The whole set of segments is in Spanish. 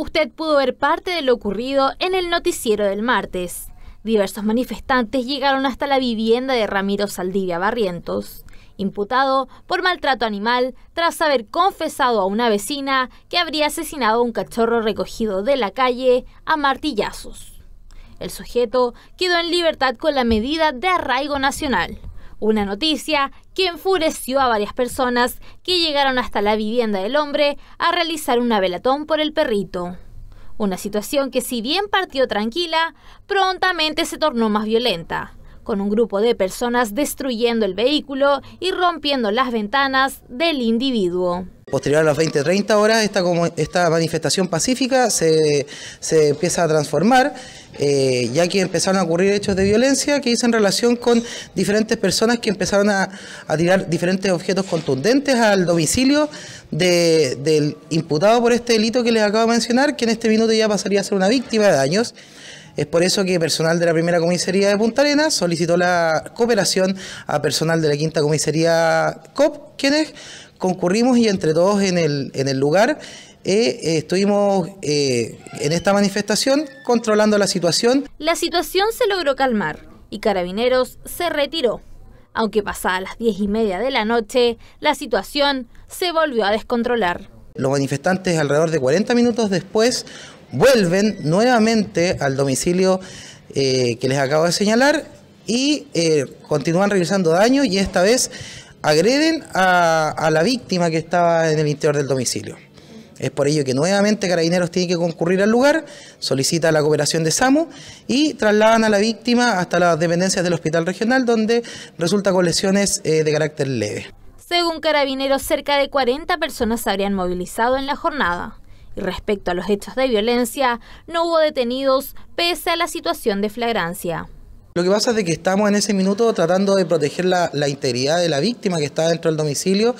Usted pudo ver parte de lo ocurrido en el noticiero del martes. Diversos manifestantes llegaron hasta la vivienda de Ramiro Saldivia Barrientos, imputado por maltrato animal tras haber confesado a una vecina que habría asesinado a un cachorro recogido de la calle a martillazos. El sujeto quedó en libertad con la medida de arraigo nacional, una noticia que enfureció a varias personas que llegaron hasta la vivienda del hombre a realizar una velatón por el perrito. Una situación que si bien partió tranquila, prontamente se tornó más violenta, con un grupo de personas destruyendo el vehículo y rompiendo las ventanas del individuo. Posterior a las 20-30 horas, esta, manifestación pacífica se, empieza a transformar, eh, ya que empezaron a ocurrir hechos de violencia que en relación con diferentes personas que empezaron a, tirar diferentes objetos contundentes al domicilio del imputado por este delito que les acabo de mencionar, que en este minuto ya pasaría a ser una víctima de daños. Es por eso que personal de la primera comisaría de Punta Arenas solicitó la cooperación a personal de la quinta comisaría COP, es? concurrimos y entre todos en el, lugar eh, eh, estuvimos eh, en esta manifestación controlando la situación. La situación se logró calmar y Carabineros se retiró. Aunque pasadas las diez y media de la noche, la situación se volvió a descontrolar. Los manifestantes alrededor de 40 minutos después vuelven nuevamente al domicilio que les acabo de señalar y continúan realizando daño y esta vez agreden a, la víctima que estaba en el interior del domicilio. Es por ello que nuevamente Carabineros tiene que concurrir al lugar, solicita la cooperación de SAMU y trasladan a la víctima hasta las dependencias del hospital regional donde resulta con lesiones eh, de carácter leve. Según Carabineros, cerca de 40 personas se habrían movilizado en la jornada. Y respecto a los hechos de violencia, no hubo detenidos pese a la situación de flagrancia. Lo que pasa es de que estamos en ese minuto tratando de proteger la, integridad de la víctima que está dentro del domicilio,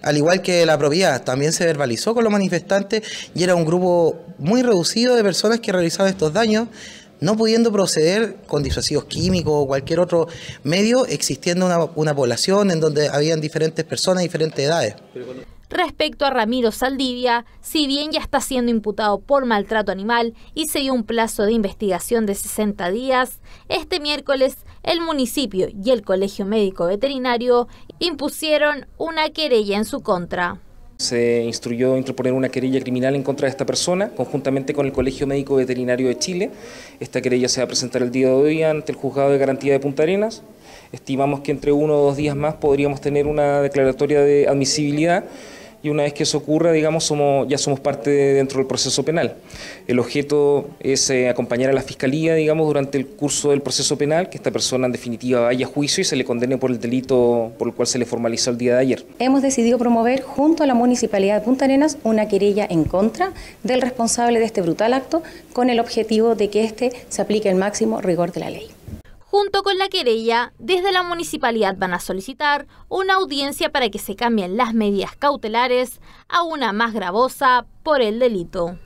al igual que la propiedad. También se verbalizó con los manifestantes y era un grupo muy reducido de personas que realizaban estos daños no pudiendo proceder con disuasivos químicos o cualquier otro medio, existiendo una, población en donde habían diferentes personas, diferentes edades. Respecto a Ramiro Saldivia, si bien ya está siendo imputado por maltrato animal y se dio un plazo de investigación de 60 días, este miércoles el municipio y el Colegio Médico Veterinario impusieron una querella en su contra. Se instruyó a interponer una querella criminal en contra de esta persona, conjuntamente con el Colegio Médico Veterinario de Chile. Esta querella se va a presentar el día de hoy ante el Juzgado de Garantía de Punta Arenas. Estimamos que entre uno o dos días más podríamos tener una declaratoria de admisibilidad y una vez que eso ocurra, digamos, ya somos parte dentro del proceso penal. El objeto es eh, acompañar a la fiscalía, digamos, durante el curso del proceso penal, que esta persona en definitiva vaya a juicio y se le condene por el delito por el cual se le formalizó el día de ayer. Hemos decidido promover junto a la Municipalidad de Punta Arenas una querella en contra del responsable de este brutal acto con el objetivo de que éste se aplique el máximo rigor de la ley. Junto con la querella, desde la municipalidad van a solicitar una audiencia para que se cambien las medidas cautelares a una más gravosa por el delito.